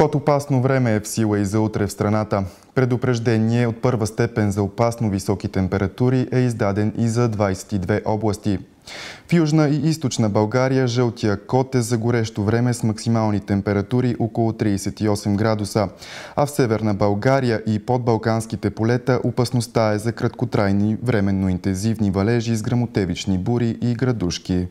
Код опасно време е в сила и за утре в страната. Предупреждение от първа степен за опасно високи температури е издаден и за 22 области. В Южна и Източна България жълтия код е за горещо време с максимални температури около 38 градуса, а в Северна България и под Балканските полета опасността е за краткотрайни, временно интензивни валежи с грамотевични бури и градушки.